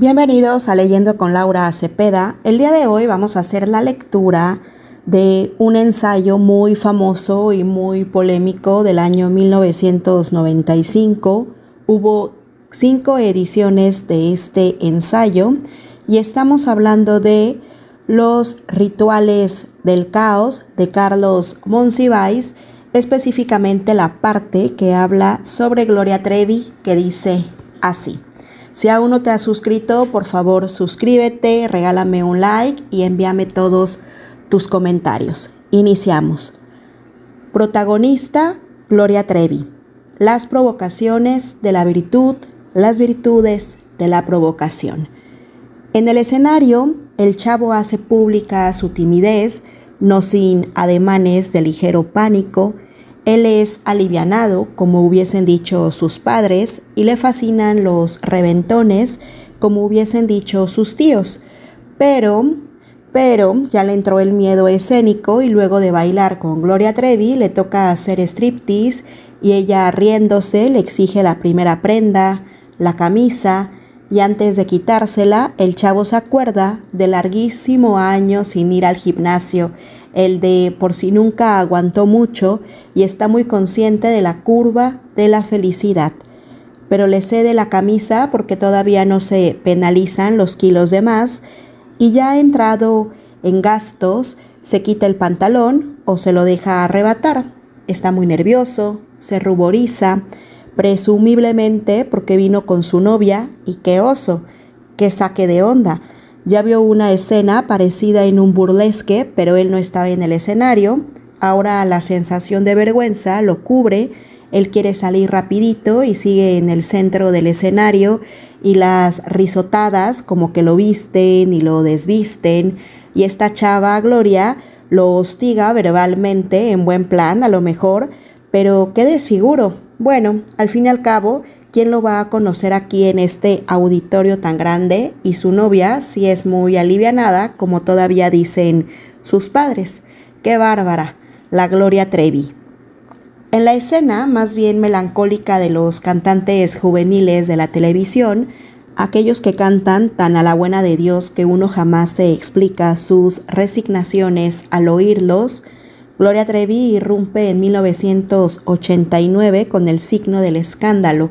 Bienvenidos a Leyendo con Laura Acepeda. El día de hoy vamos a hacer la lectura de un ensayo muy famoso y muy polémico del año 1995. Hubo cinco ediciones de este ensayo y estamos hablando de Los Rituales del Caos de Carlos Monsiváis, específicamente la parte que habla sobre Gloria Trevi que dice así. Si aún no te has suscrito, por favor suscríbete, regálame un like y envíame todos tus comentarios. Iniciamos. Protagonista, Gloria Trevi. Las provocaciones de la virtud, las virtudes de la provocación. En el escenario, el chavo hace pública su timidez, no sin ademanes de ligero pánico, él es alivianado, como hubiesen dicho sus padres, y le fascinan los reventones, como hubiesen dicho sus tíos. Pero, pero, ya le entró el miedo escénico y luego de bailar con Gloria Trevi le toca hacer striptease y ella riéndose le exige la primera prenda, la camisa, y antes de quitársela, el chavo se acuerda de larguísimo año sin ir al gimnasio el de por si nunca aguantó mucho y está muy consciente de la curva de la felicidad. Pero le cede la camisa porque todavía no se penalizan los kilos de más y ya ha entrado en gastos se quita el pantalón o se lo deja arrebatar. Está muy nervioso, se ruboriza, presumiblemente porque vino con su novia y qué oso, qué saque de onda ya vio una escena parecida en un burlesque, pero él no estaba en el escenario. Ahora la sensación de vergüenza lo cubre. Él quiere salir rapidito y sigue en el centro del escenario y las risotadas como que lo visten y lo desvisten. Y esta chava, Gloria, lo hostiga verbalmente, en buen plan a lo mejor, pero qué desfiguro. Bueno, al fin y al cabo, ¿quién lo va a conocer aquí en este auditorio tan grande? Y su novia si es muy alivianada, como todavía dicen sus padres. ¡Qué bárbara! La Gloria Trevi. En la escena más bien melancólica de los cantantes juveniles de la televisión, aquellos que cantan tan a la buena de Dios que uno jamás se explica sus resignaciones al oírlos, Gloria Trevi irrumpe en 1989 con el signo del escándalo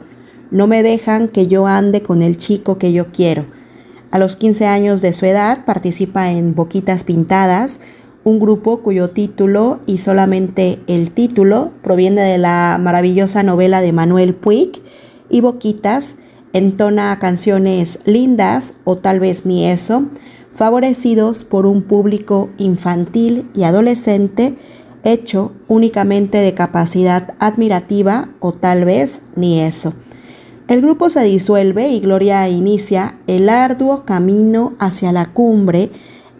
no me dejan que yo ande con el chico que yo quiero. A los 15 años de su edad participa en Boquitas Pintadas, un grupo cuyo título y solamente el título proviene de la maravillosa novela de Manuel Puig y Boquitas entona canciones lindas o tal vez ni eso, favorecidos por un público infantil y adolescente hecho únicamente de capacidad admirativa o tal vez ni eso. El grupo se disuelve y Gloria inicia el arduo camino hacia la cumbre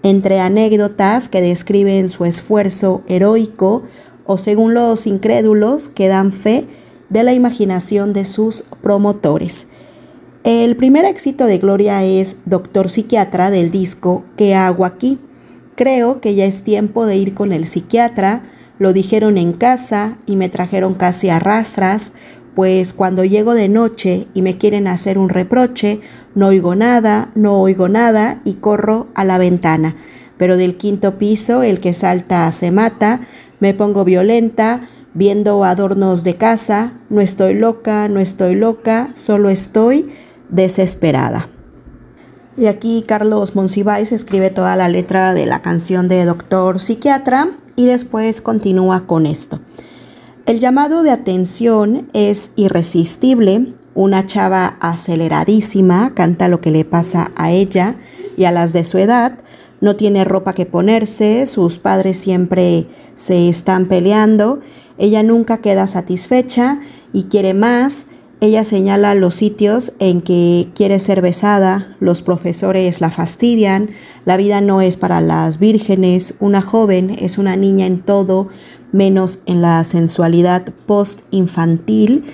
entre anécdotas que describen su esfuerzo heroico o según los incrédulos que dan fe de la imaginación de sus promotores. El primer éxito de Gloria es Doctor Psiquiatra del disco ¿Qué hago aquí? Creo que ya es tiempo de ir con el psiquiatra, lo dijeron en casa y me trajeron casi a rastras, pues cuando llego de noche y me quieren hacer un reproche, no oigo nada, no oigo nada y corro a la ventana. Pero del quinto piso, el que salta se mata, me pongo violenta, viendo adornos de casa, no estoy loca, no estoy loca, solo estoy desesperada. Y aquí Carlos Monsiváis escribe toda la letra de la canción de Doctor Psiquiatra y después continúa con esto. El llamado de atención es irresistible. Una chava aceleradísima canta lo que le pasa a ella y a las de su edad. No tiene ropa que ponerse, sus padres siempre se están peleando. Ella nunca queda satisfecha y quiere más. Ella señala los sitios en que quiere ser besada, los profesores la fastidian, la vida no es para las vírgenes, una joven es una niña en todo, menos en la sensualidad post-infantil,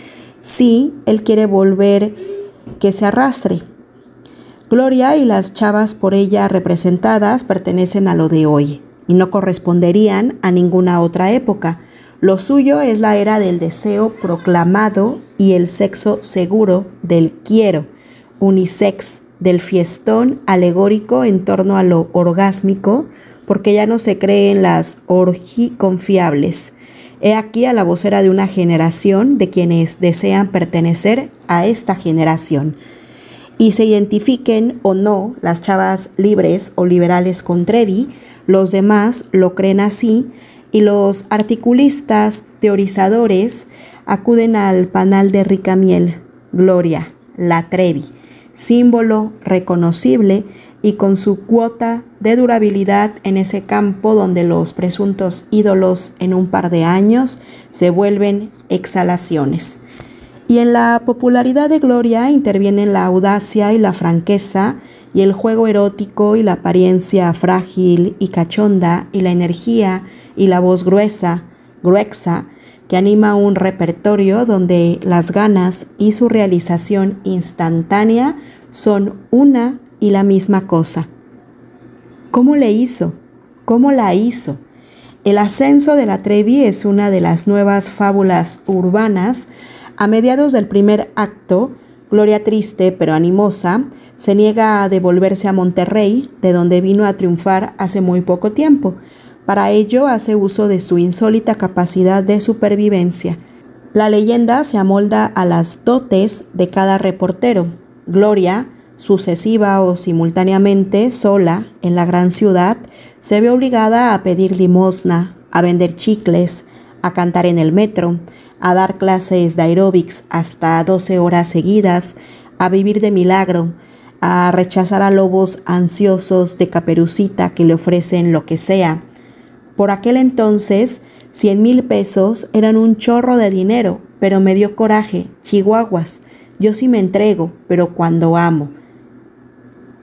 si él quiere volver que se arrastre. Gloria y las chavas por ella representadas pertenecen a lo de hoy y no corresponderían a ninguna otra época. Lo suyo es la era del deseo proclamado y el sexo seguro del quiero, unisex, del fiestón alegórico en torno a lo orgásmico, porque ya no se creen las orgi confiables. He aquí a la vocera de una generación de quienes desean pertenecer a esta generación. Y se identifiquen o no las chavas libres o liberales con Trevi, los demás lo creen así y los articulistas, teorizadores, acuden al panal de Ricamiel, Gloria, la Trevi, símbolo reconocible y con su cuota de durabilidad en ese campo donde los presuntos ídolos en un par de años se vuelven exhalaciones. Y en la popularidad de Gloria intervienen la audacia y la franqueza, y el juego erótico y la apariencia frágil y cachonda, y la energía y la voz gruesa, gruexa, que anima un repertorio donde las ganas y su realización instantánea son una y la misma cosa. ¿Cómo le hizo? ¿Cómo la hizo? El ascenso de la Trevi es una de las nuevas fábulas urbanas. A mediados del primer acto, Gloria triste pero animosa, se niega a devolverse a Monterrey, de donde vino a triunfar hace muy poco tiempo. Para ello hace uso de su insólita capacidad de supervivencia. La leyenda se amolda a las dotes de cada reportero. Gloria, sucesiva o simultáneamente sola en la gran ciudad, se ve obligada a pedir limosna, a vender chicles, a cantar en el metro, a dar clases de aeróbics hasta 12 horas seguidas, a vivir de milagro, a rechazar a lobos ansiosos de caperucita que le ofrecen lo que sea. Por aquel entonces, 100 mil pesos eran un chorro de dinero, pero me dio coraje, chihuahuas. Yo sí me entrego, pero cuando amo.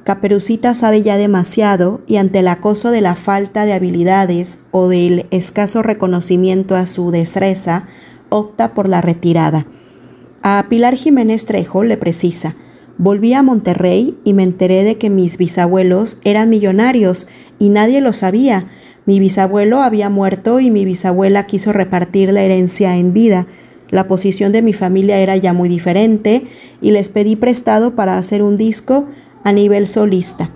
Caperucita sabe ya demasiado y ante el acoso de la falta de habilidades o del escaso reconocimiento a su destreza, opta por la retirada. A Pilar Jiménez Trejo le precisa, volví a Monterrey y me enteré de que mis bisabuelos eran millonarios y nadie lo sabía. Mi bisabuelo había muerto y mi bisabuela quiso repartir la herencia en vida. La posición de mi familia era ya muy diferente y les pedí prestado para hacer un disco a nivel solista.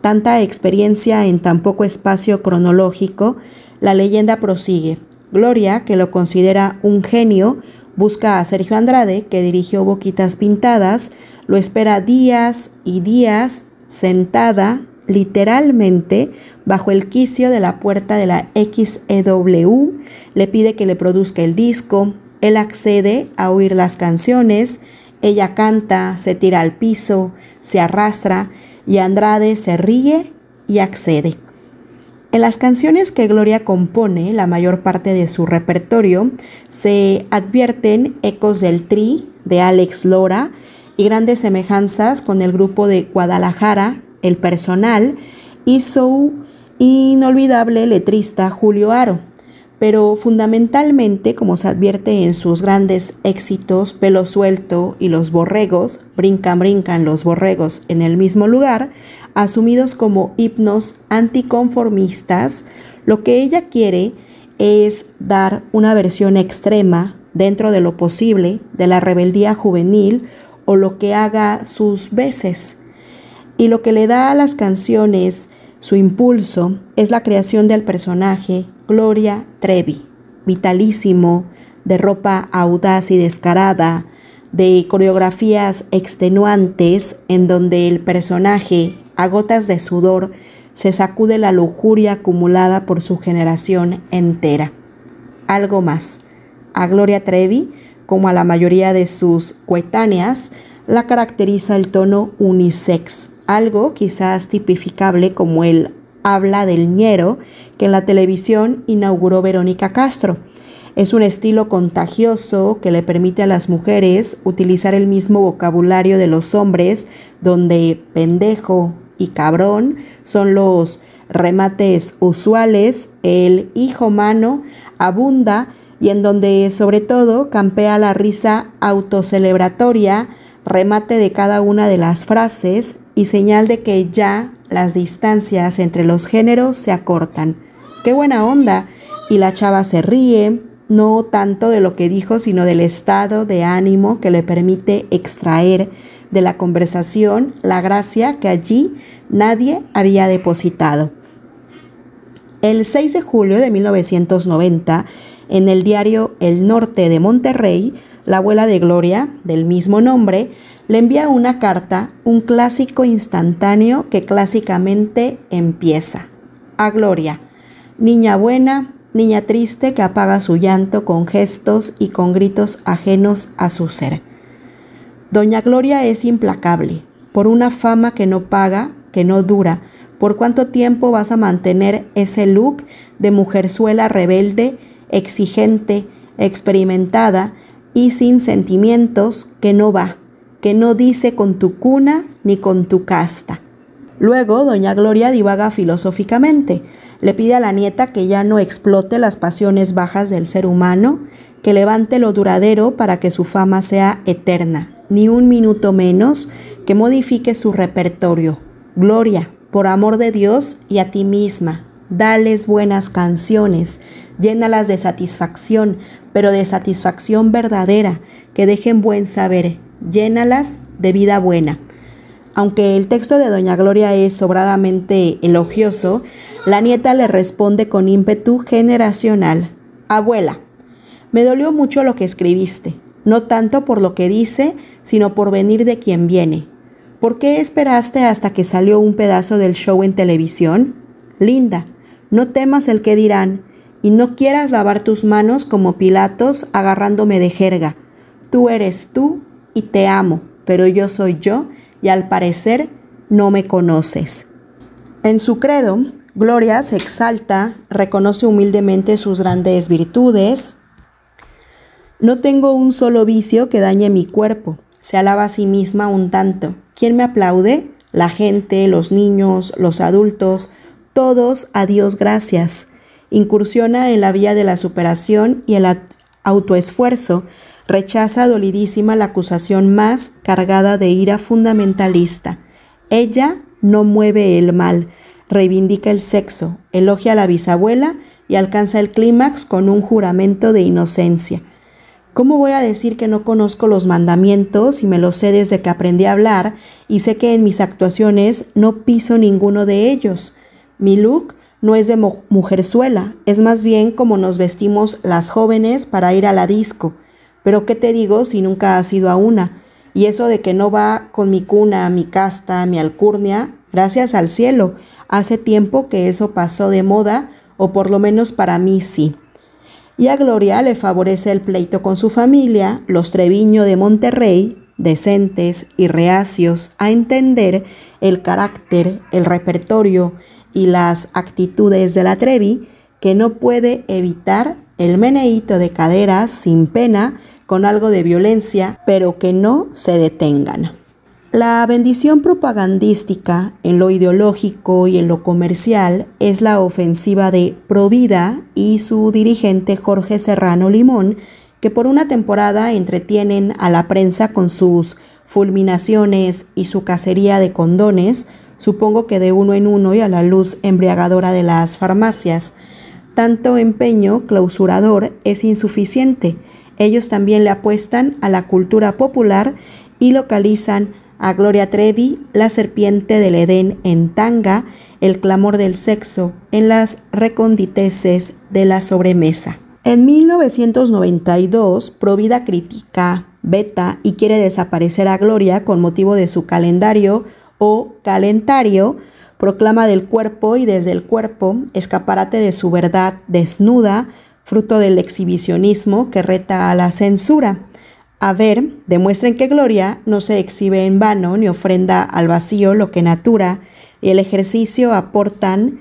Tanta experiencia en tan poco espacio cronológico, la leyenda prosigue. Gloria, que lo considera un genio, busca a Sergio Andrade, que dirigió Boquitas Pintadas, lo espera días y días sentada literalmente bajo el quicio de la puerta de la XEW, le pide que le produzca el disco, él accede a oír las canciones, ella canta, se tira al piso, se arrastra y Andrade se ríe y accede. En las canciones que Gloria compone, la mayor parte de su repertorio, se advierten ecos del tri de Alex Lora y grandes semejanzas con el grupo de Guadalajara, El Personal, y su inolvidable letrista Julio Aro pero fundamentalmente, como se advierte en sus grandes éxitos, Pelo Suelto y Los Borregos, Brincan, Brincan los Borregos en el mismo lugar, asumidos como hipnos anticonformistas, lo que ella quiere es dar una versión extrema dentro de lo posible de la rebeldía juvenil o lo que haga sus veces. Y lo que le da a las canciones su impulso es la creación del personaje Gloria Trevi, vitalísimo, de ropa audaz y descarada, de coreografías extenuantes en donde el personaje, a gotas de sudor, se sacude la lujuria acumulada por su generación entera. Algo más, a Gloria Trevi, como a la mayoría de sus coetáneas, la caracteriza el tono unisex, algo quizás tipificable como el habla del ñero que en la televisión inauguró Verónica Castro. Es un estilo contagioso que le permite a las mujeres utilizar el mismo vocabulario de los hombres, donde pendejo y cabrón son los remates usuales, el hijo mano abunda y en donde sobre todo campea la risa autocelebratoria, remate de cada una de las frases, y señal de que ya las distancias entre los géneros se acortan. ¡Qué buena onda! Y la chava se ríe, no tanto de lo que dijo, sino del estado de ánimo que le permite extraer de la conversación la gracia que allí nadie había depositado. El 6 de julio de 1990, en el diario El Norte de Monterrey, la abuela de Gloria, del mismo nombre, le envía una carta, un clásico instantáneo que clásicamente empieza. A Gloria, niña buena, niña triste que apaga su llanto con gestos y con gritos ajenos a su ser. Doña Gloria es implacable, por una fama que no paga, que no dura, por cuánto tiempo vas a mantener ese look de mujerzuela rebelde, exigente, experimentada y sin sentimientos que no va, que no dice con tu cuna ni con tu casta. Luego, doña Gloria divaga filosóficamente. Le pide a la nieta que ya no explote las pasiones bajas del ser humano, que levante lo duradero para que su fama sea eterna, ni un minuto menos, que modifique su repertorio. Gloria, por amor de Dios y a ti misma, dales buenas canciones, llénalas de satisfacción, pero de satisfacción verdadera, que dejen buen saber, llénalas de vida buena. Aunque el texto de Doña Gloria es sobradamente elogioso, la nieta le responde con ímpetu generacional. Abuela, me dolió mucho lo que escribiste, no tanto por lo que dice, sino por venir de quien viene. ¿Por qué esperaste hasta que salió un pedazo del show en televisión? Linda, no temas el que dirán, y no quieras lavar tus manos como Pilatos agarrándome de jerga. Tú eres tú y te amo, pero yo soy yo y al parecer no me conoces. En su credo, Gloria se exalta, reconoce humildemente sus grandes virtudes. No tengo un solo vicio que dañe mi cuerpo, se alaba a sí misma un tanto. ¿Quién me aplaude? La gente, los niños, los adultos, todos a Dios gracias. Incursiona en la vía de la superación y el autoesfuerzo rechaza dolidísima la acusación más cargada de ira fundamentalista. Ella no mueve el mal, reivindica el sexo, elogia a la bisabuela y alcanza el clímax con un juramento de inocencia. ¿Cómo voy a decir que no conozco los mandamientos y me los sé desde que aprendí a hablar y sé que en mis actuaciones no piso ninguno de ellos? Mi look no es de mujerzuela, es más bien como nos vestimos las jóvenes para ir a la disco. Pero qué te digo si nunca has ido a una. Y eso de que no va con mi cuna, mi casta, mi alcurnia, gracias al cielo. Hace tiempo que eso pasó de moda, o por lo menos para mí sí. Y a Gloria le favorece el pleito con su familia, los Treviño de Monterrey, decentes y reacios a entender el carácter, el repertorio y las actitudes de la Trevi, que no puede evitar el meneíto de caderas sin pena con algo de violencia, pero que no se detengan. La bendición propagandística en lo ideológico y en lo comercial es la ofensiva de Provida y su dirigente Jorge Serrano Limón, que por una temporada entretienen a la prensa con sus fulminaciones y su cacería de condones, supongo que de uno en uno y a la luz embriagadora de las farmacias. Tanto empeño clausurador es insuficiente ellos también le apuestan a la cultura popular y localizan a Gloria Trevi, La Serpiente del Edén en Tanga, El Clamor del Sexo en las reconditeces de la sobremesa. En 1992, Provida critica, beta y quiere desaparecer a Gloria con motivo de su calendario o calentario, proclama del cuerpo y desde el cuerpo, escaparate de su verdad desnuda, fruto del exhibicionismo que reta a la censura. A ver, demuestren que gloria no se exhibe en vano ni ofrenda al vacío lo que natura y el ejercicio aportan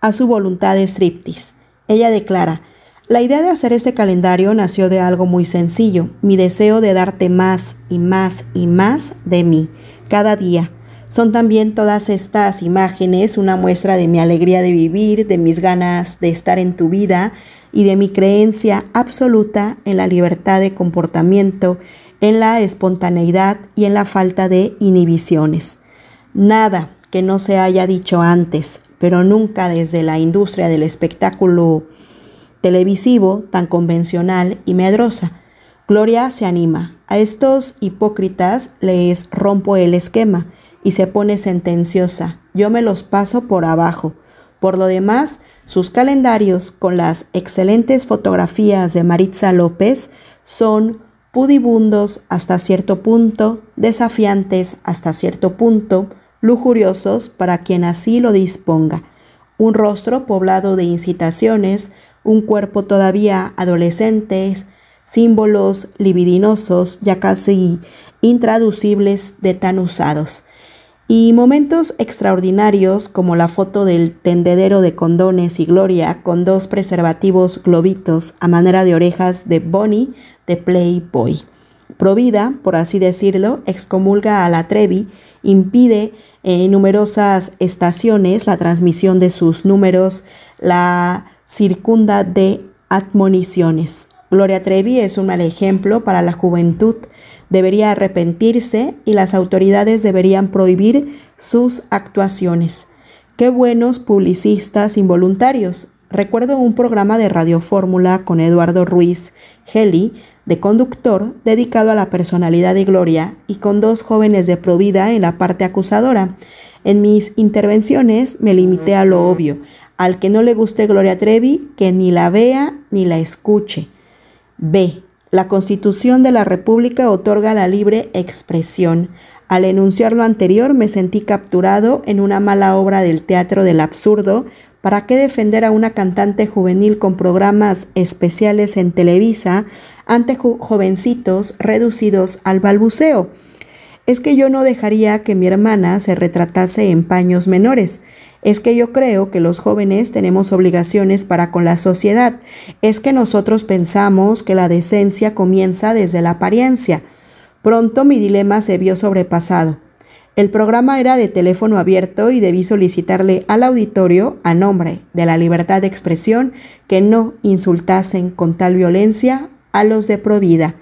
a su voluntad de striptease. Ella declara, la idea de hacer este calendario nació de algo muy sencillo, mi deseo de darte más y más y más de mí, cada día. Son también todas estas imágenes una muestra de mi alegría de vivir, de mis ganas de estar en tu vida, y de mi creencia absoluta en la libertad de comportamiento, en la espontaneidad y en la falta de inhibiciones. Nada que no se haya dicho antes, pero nunca desde la industria del espectáculo televisivo tan convencional y medrosa. Gloria se anima. A estos hipócritas les rompo el esquema y se pone sentenciosa. Yo me los paso por abajo. Por lo demás, sus calendarios con las excelentes fotografías de Maritza López son pudibundos hasta cierto punto, desafiantes hasta cierto punto, lujuriosos para quien así lo disponga, un rostro poblado de incitaciones, un cuerpo todavía adolescente, símbolos libidinosos ya casi intraducibles de tan usados y momentos extraordinarios como la foto del tendedero de condones y Gloria con dos preservativos globitos a manera de orejas de Bonnie de Playboy. Provida, por así decirlo, excomulga a la Trevi, impide en numerosas estaciones la transmisión de sus números, la circunda de admoniciones. Gloria Trevi es un mal ejemplo para la juventud debería arrepentirse y las autoridades deberían prohibir sus actuaciones. Qué buenos publicistas involuntarios. Recuerdo un programa de Radio Fórmula con Eduardo Ruiz Geli, de conductor, dedicado a la personalidad de Gloria y con dos jóvenes de Provida en la parte acusadora. En mis intervenciones me limité a lo obvio, al que no le guste Gloria Trevi, que ni la vea ni la escuche. B. La Constitución de la República otorga la libre expresión. Al enunciar lo anterior me sentí capturado en una mala obra del teatro del absurdo. ¿Para qué defender a una cantante juvenil con programas especiales en Televisa ante jovencitos reducidos al balbuceo? Es que yo no dejaría que mi hermana se retratase en paños menores es que yo creo que los jóvenes tenemos obligaciones para con la sociedad, es que nosotros pensamos que la decencia comienza desde la apariencia. Pronto mi dilema se vio sobrepasado. El programa era de teléfono abierto y debí solicitarle al auditorio, a nombre de la libertad de expresión, que no insultasen con tal violencia a los de Provida.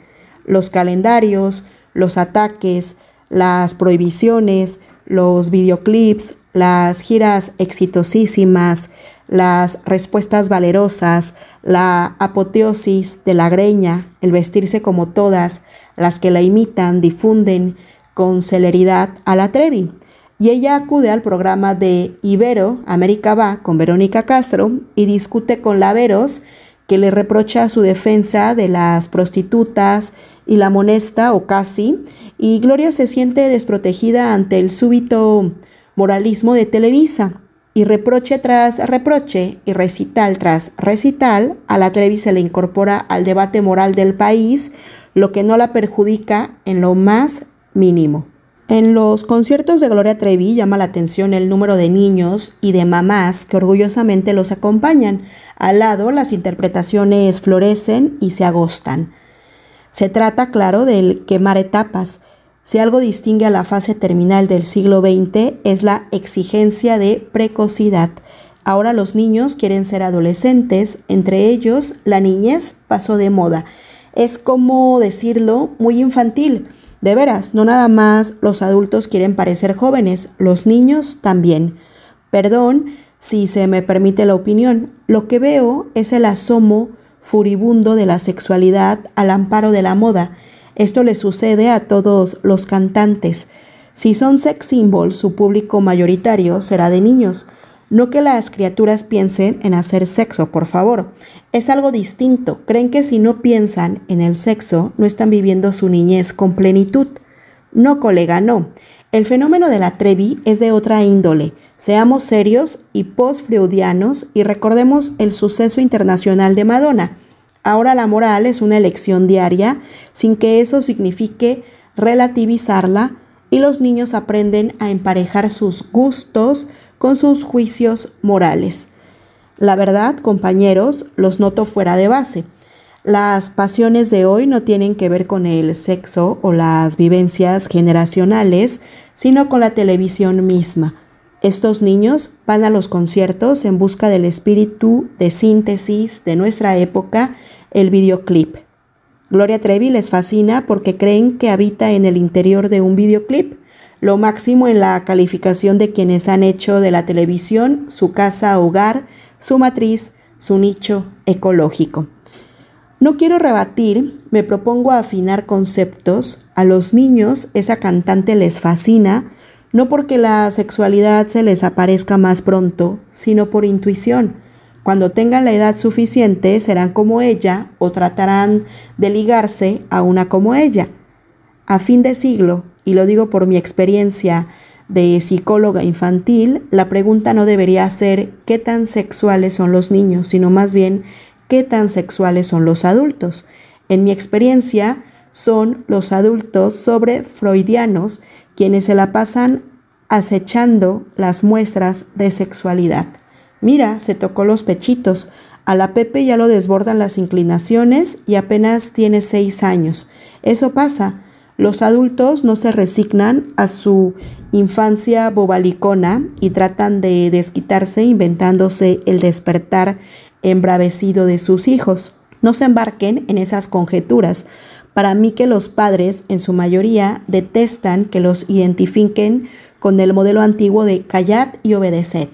Los calendarios, los ataques, las prohibiciones, los videoclips, las giras exitosísimas, las respuestas valerosas, la apoteosis de la greña, el vestirse como todas, las que la imitan, difunden con celeridad a la Trevi. Y ella acude al programa de Ibero, América va, con Verónica Castro, y discute con Laveros, que le reprocha su defensa de las prostitutas y la monesta, o casi, y Gloria se siente desprotegida ante el súbito moralismo de Televisa y reproche tras reproche y recital tras recital, a la Trevi se le incorpora al debate moral del país, lo que no la perjudica en lo más mínimo. En los conciertos de Gloria Trevi llama la atención el número de niños y de mamás que orgullosamente los acompañan. Al lado, las interpretaciones florecen y se agostan. Se trata, claro, del quemar etapas. Si algo distingue a la fase terminal del siglo XX es la exigencia de precocidad. Ahora los niños quieren ser adolescentes, entre ellos la niñez pasó de moda. Es como decirlo, muy infantil. De veras, no nada más los adultos quieren parecer jóvenes, los niños también. Perdón si se me permite la opinión, lo que veo es el asomo furibundo de la sexualidad al amparo de la moda. Esto le sucede a todos los cantantes. Si son sex symbols, su público mayoritario será de niños. No que las criaturas piensen en hacer sexo, por favor. Es algo distinto. Creen que si no piensan en el sexo, no están viviendo su niñez con plenitud. No, colega, no. El fenómeno de la Trevi es de otra índole. Seamos serios y post-freudianos y recordemos el suceso internacional de Madonna. Ahora la moral es una elección diaria, sin que eso signifique relativizarla, y los niños aprenden a emparejar sus gustos con sus juicios morales. La verdad, compañeros, los noto fuera de base. Las pasiones de hoy no tienen que ver con el sexo o las vivencias generacionales, sino con la televisión misma estos niños van a los conciertos en busca del espíritu de síntesis de nuestra época, el videoclip. Gloria Trevi les fascina porque creen que habita en el interior de un videoclip, lo máximo en la calificación de quienes han hecho de la televisión su casa, hogar, su matriz, su nicho ecológico. No quiero rebatir, me propongo afinar conceptos. A los niños esa cantante les fascina no porque la sexualidad se les aparezca más pronto, sino por intuición. Cuando tengan la edad suficiente serán como ella o tratarán de ligarse a una como ella. A fin de siglo, y lo digo por mi experiencia de psicóloga infantil, la pregunta no debería ser qué tan sexuales son los niños, sino más bien qué tan sexuales son los adultos. En mi experiencia, son los adultos sobre freudianos quienes se la pasan acechando las muestras de sexualidad. Mira, se tocó los pechitos. A la Pepe ya lo desbordan las inclinaciones y apenas tiene seis años. Eso pasa. Los adultos no se resignan a su infancia bobalicona y tratan de desquitarse inventándose el despertar embravecido de sus hijos. No se embarquen en esas conjeturas. Para mí que los padres, en su mayoría, detestan que los identifiquen con el modelo antiguo de callad y obedeced.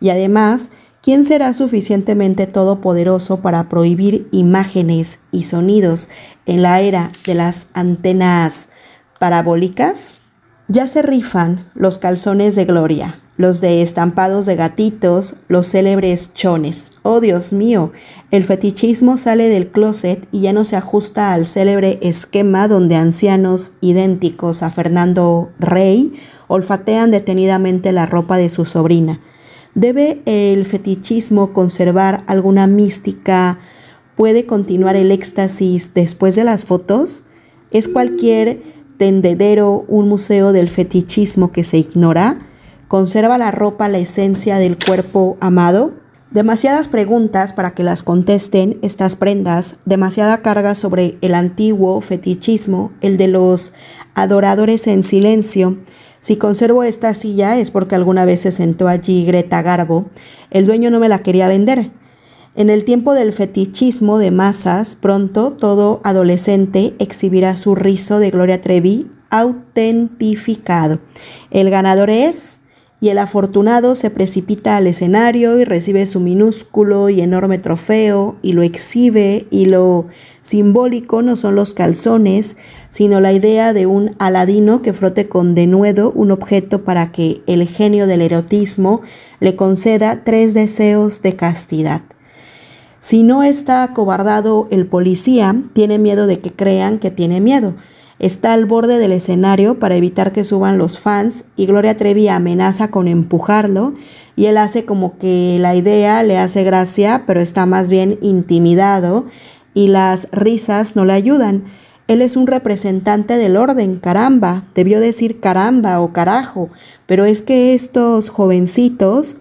Y además, ¿quién será suficientemente todopoderoso para prohibir imágenes y sonidos en la era de las antenas parabólicas? Ya se rifan los calzones de gloria los de estampados de gatitos, los célebres chones. Oh Dios mío, el fetichismo sale del closet y ya no se ajusta al célebre esquema donde ancianos idénticos a Fernando Rey olfatean detenidamente la ropa de su sobrina. ¿Debe el fetichismo conservar alguna mística? ¿Puede continuar el éxtasis después de las fotos? ¿Es cualquier tendedero un museo del fetichismo que se ignora? ¿Conserva la ropa la esencia del cuerpo amado? Demasiadas preguntas para que las contesten estas prendas, demasiada carga sobre el antiguo fetichismo, el de los adoradores en silencio. Si conservo esta silla es porque alguna vez se sentó allí Greta Garbo. El dueño no me la quería vender. En el tiempo del fetichismo de masas, pronto todo adolescente exhibirá su rizo de Gloria Trevi autentificado. El ganador es y el afortunado se precipita al escenario y recibe su minúsculo y enorme trofeo y lo exhibe y lo simbólico no son los calzones, sino la idea de un aladino que frote con denuedo un objeto para que el genio del erotismo le conceda tres deseos de castidad. Si no está acobardado el policía, tiene miedo de que crean que tiene miedo está al borde del escenario para evitar que suban los fans y Gloria Trevi amenaza con empujarlo y él hace como que la idea le hace gracia, pero está más bien intimidado y las risas no le ayudan. Él es un representante del orden, caramba, debió decir caramba o carajo, pero es que estos jovencitos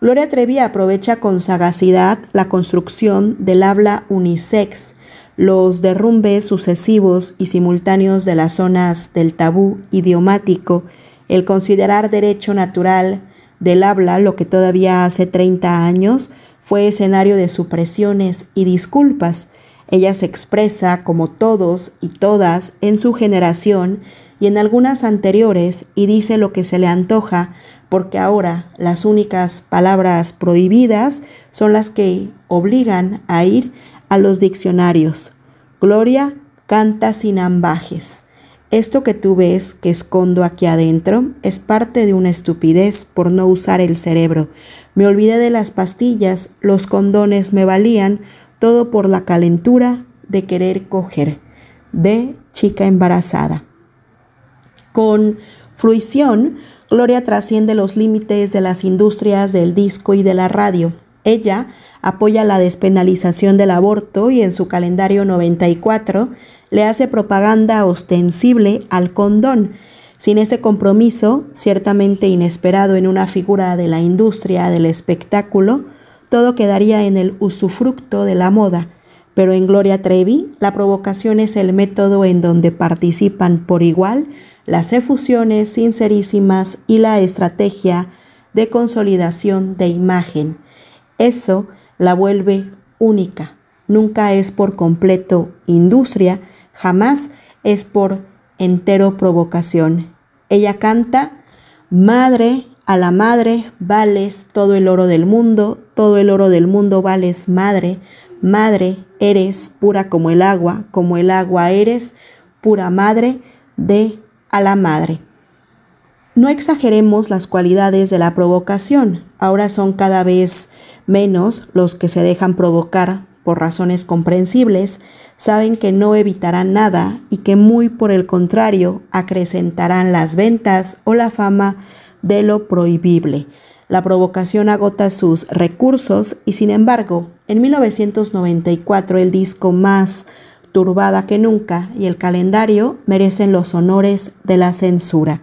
Gloria Trevi aprovecha con sagacidad la construcción del habla unisex los derrumbes sucesivos y simultáneos de las zonas del tabú idiomático, el considerar derecho natural del habla lo que todavía hace 30 años fue escenario de supresiones y disculpas. Ella se expresa como todos y todas en su generación y en algunas anteriores y dice lo que se le antoja porque ahora las únicas palabras prohibidas son las que obligan a ir a los diccionarios. Gloria canta sin ambajes. Esto que tú ves que escondo aquí adentro es parte de una estupidez por no usar el cerebro. Me olvidé de las pastillas, los condones me valían, todo por la calentura de querer coger. De chica embarazada. Con fruición, Gloria trasciende los límites de las industrias del disco y de la radio. Ella apoya la despenalización del aborto y en su calendario 94 le hace propaganda ostensible al condón. Sin ese compromiso, ciertamente inesperado en una figura de la industria del espectáculo, todo quedaría en el usufructo de la moda. Pero en Gloria Trevi, la provocación es el método en donde participan por igual las efusiones sincerísimas y la estrategia de consolidación de imagen. Eso la vuelve única. Nunca es por completo industria, jamás es por entero provocación. Ella canta, Madre, a la madre, vales todo el oro del mundo, todo el oro del mundo vales madre, madre, eres pura como el agua, como el agua eres, pura madre, de a la madre. No exageremos las cualidades de la provocación, ahora son cada vez menos los que se dejan provocar por razones comprensibles, saben que no evitarán nada y que muy por el contrario acrecentarán las ventas o la fama de lo prohibible. La provocación agota sus recursos y sin embargo, en 1994 el disco más turbada que nunca y el calendario merecen los honores de la censura.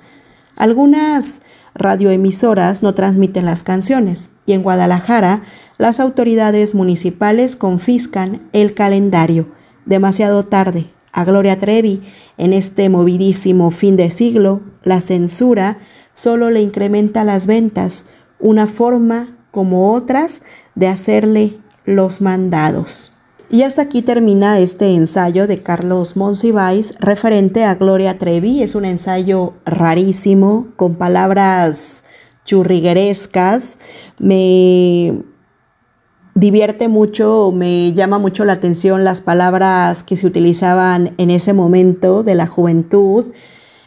Algunas radioemisoras no transmiten las canciones y en Guadalajara las autoridades municipales confiscan el calendario. Demasiado tarde, a Gloria Trevi, en este movidísimo fin de siglo, la censura solo le incrementa las ventas, una forma como otras de hacerle los mandados. Y hasta aquí termina este ensayo de Carlos Monsiváis referente a Gloria Trevi. Es un ensayo rarísimo, con palabras churriguerescas. Me divierte mucho, me llama mucho la atención las palabras que se utilizaban en ese momento de la juventud,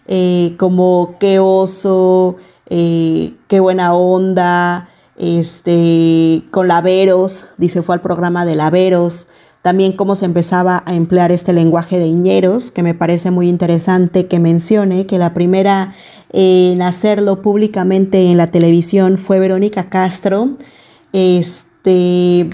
eh, como qué oso, eh, qué buena onda, este, con Laveros, dice, fue al programa de Laveros. También cómo se empezaba a emplear este lenguaje de Ñeros, que me parece muy interesante que mencione que la primera en hacerlo públicamente en la televisión fue Verónica Castro. Este,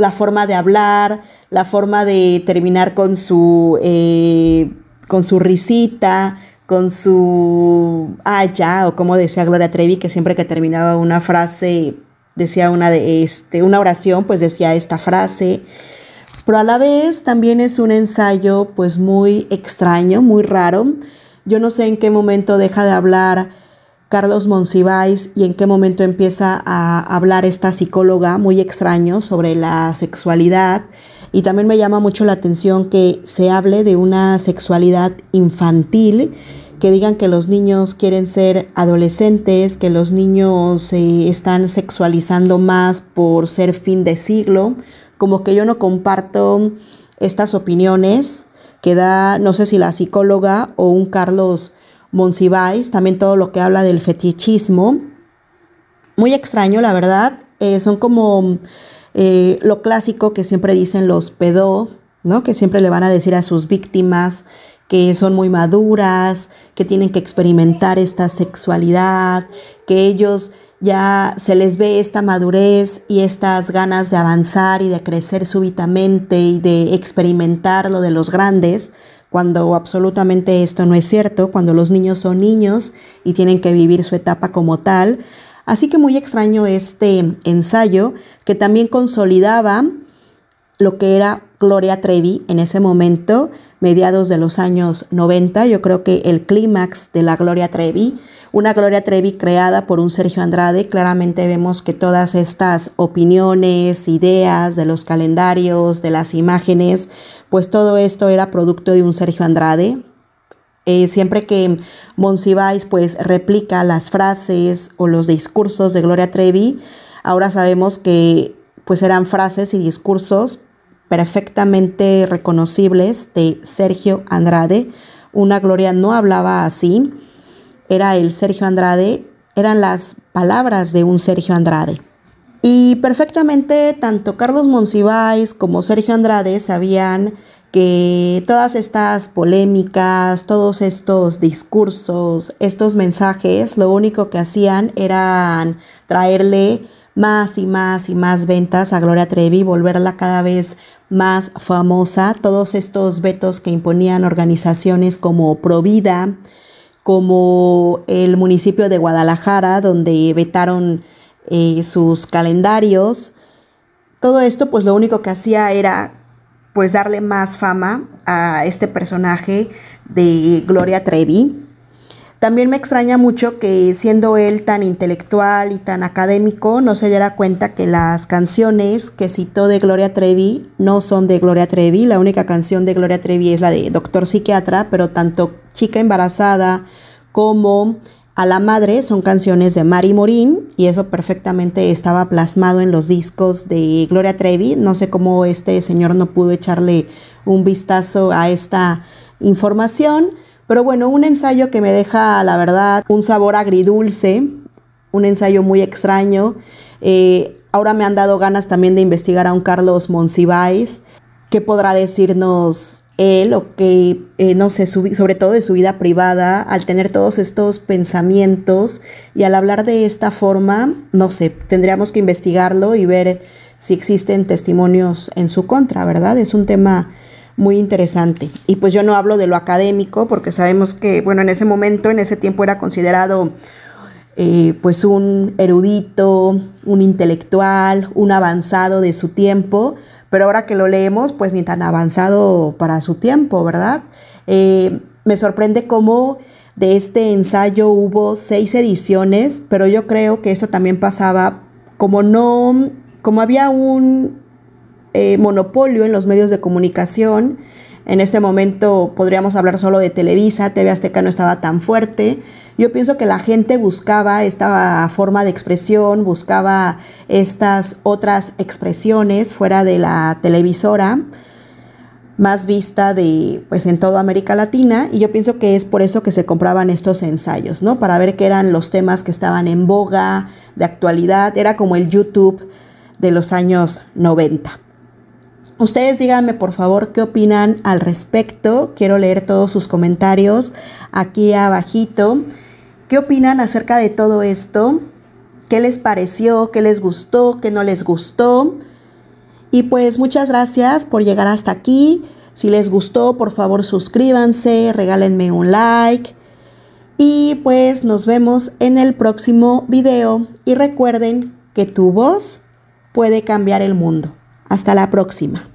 la forma de hablar, la forma de terminar con su, eh, con su risita, con su ah, o como decía Gloria Trevi, que siempre que terminaba una frase, decía una de este, una oración, pues decía esta frase pero a la vez también es un ensayo pues muy extraño, muy raro. Yo no sé en qué momento deja de hablar Carlos Monsiváis y en qué momento empieza a hablar esta psicóloga muy extraño sobre la sexualidad. Y también me llama mucho la atención que se hable de una sexualidad infantil, que digan que los niños quieren ser adolescentes, que los niños se eh, están sexualizando más por ser fin de siglo como que yo no comparto estas opiniones que da, no sé si la psicóloga o un Carlos Monsiváis, también todo lo que habla del fetichismo. Muy extraño, la verdad. Eh, son como eh, lo clásico que siempre dicen los pedó ¿no? Que siempre le van a decir a sus víctimas que son muy maduras, que tienen que experimentar esta sexualidad, que ellos ya se les ve esta madurez y estas ganas de avanzar y de crecer súbitamente y de experimentar lo de los grandes, cuando absolutamente esto no es cierto, cuando los niños son niños y tienen que vivir su etapa como tal. Así que muy extraño este ensayo que también consolidaba lo que era Gloria Trevi en ese momento, mediados de los años 90. Yo creo que el clímax de la Gloria Trevi, una Gloria Trevi creada por un Sergio Andrade, claramente vemos que todas estas opiniones, ideas de los calendarios, de las imágenes, pues todo esto era producto de un Sergio Andrade, eh, siempre que Monsiváis pues replica las frases o los discursos de Gloria Trevi, ahora sabemos que pues eran frases y discursos perfectamente reconocibles de Sergio Andrade. Una Gloria no hablaba así, era el Sergio Andrade, eran las palabras de un Sergio Andrade. Y perfectamente tanto Carlos Monsiváis como Sergio Andrade sabían que todas estas polémicas, todos estos discursos, estos mensajes, lo único que hacían eran traerle más y más y más ventas a Gloria Trevi, volverla cada vez más famosa. Todos estos vetos que imponían organizaciones como Provida, como el municipio de Guadalajara, donde vetaron eh, sus calendarios. Todo esto, pues lo único que hacía era pues darle más fama a este personaje de Gloria Trevi también me extraña mucho que siendo él tan intelectual y tan académico no se diera cuenta que las canciones que citó de Gloria Trevi no son de Gloria Trevi. La única canción de Gloria Trevi es la de Doctor Psiquiatra, pero tanto Chica Embarazada como a la madre son canciones de Mari Morín y eso perfectamente estaba plasmado en los discos de Gloria Trevi. No sé cómo este señor no pudo echarle un vistazo a esta información. Pero bueno, un ensayo que me deja, la verdad, un sabor agridulce, un ensayo muy extraño. Eh, ahora me han dado ganas también de investigar a un Carlos Monsiváis. ¿Qué podrá decirnos él o eh, no sé, sobre todo de su vida privada, al tener todos estos pensamientos y al hablar de esta forma, no sé, tendríamos que investigarlo y ver si existen testimonios en su contra, ¿verdad? Es un tema muy interesante. Y pues yo no hablo de lo académico, porque sabemos que, bueno, en ese momento, en ese tiempo era considerado eh, pues un erudito, un intelectual, un avanzado de su tiempo, pero ahora que lo leemos, pues ni tan avanzado para su tiempo, ¿verdad? Eh, me sorprende cómo de este ensayo hubo seis ediciones, pero yo creo que eso también pasaba como no, como había un eh, monopolio en los medios de comunicación. En este momento podríamos hablar solo de Televisa, TV Azteca no estaba tan fuerte. Yo pienso que la gente buscaba esta forma de expresión, buscaba estas otras expresiones fuera de la televisora más vista de pues en toda América Latina y yo pienso que es por eso que se compraban estos ensayos, ¿no? Para ver qué eran los temas que estaban en boga, de actualidad, era como el YouTube de los años 90. Ustedes díganme por favor qué opinan al respecto. Quiero leer todos sus comentarios aquí abajito. ¿Qué opinan acerca de todo esto? ¿Qué les pareció? ¿Qué les gustó? ¿Qué no les gustó? Y pues muchas gracias por llegar hasta aquí. Si les gustó, por favor suscríbanse, regálenme un like. Y pues nos vemos en el próximo video. Y recuerden que tu voz puede cambiar el mundo. Hasta la próxima.